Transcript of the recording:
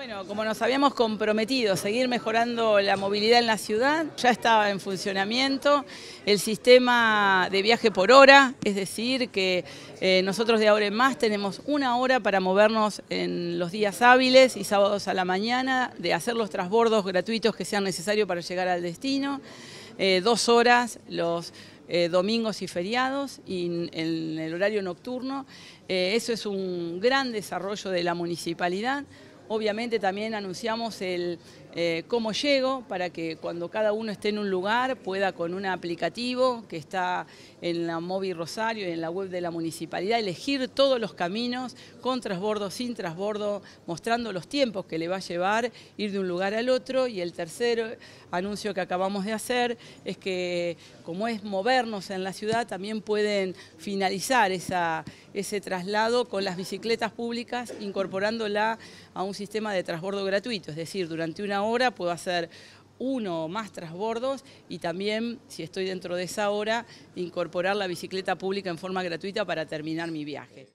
Bueno, como nos habíamos comprometido, a seguir mejorando la movilidad en la ciudad, ya estaba en funcionamiento el sistema de viaje por hora, es decir, que eh, nosotros de ahora en más tenemos una hora para movernos en los días hábiles y sábados a la mañana, de hacer los transbordos gratuitos que sean necesarios para llegar al destino, eh, dos horas los eh, domingos y feriados y en el horario nocturno. eso es un gran desarrollo de la municipalidad. Obviamente también anunciamos el eh, cómo llego para que cuando cada uno esté en un lugar pueda con un aplicativo que está en la móvil Rosario y en la web de la municipalidad elegir todos los caminos con transbordo, sin transbordo, mostrando los tiempos que le va a llevar ir de un lugar al otro. Y el tercer anuncio que acabamos de hacer es que como es movernos en la ciudad también pueden finalizar esa, ese traslado con las bicicletas públicas incorporándola a un sistema de transbordo gratuito, es decir, durante una hora puedo hacer uno o más transbordos y también, si estoy dentro de esa hora, incorporar la bicicleta pública en forma gratuita para terminar mi viaje.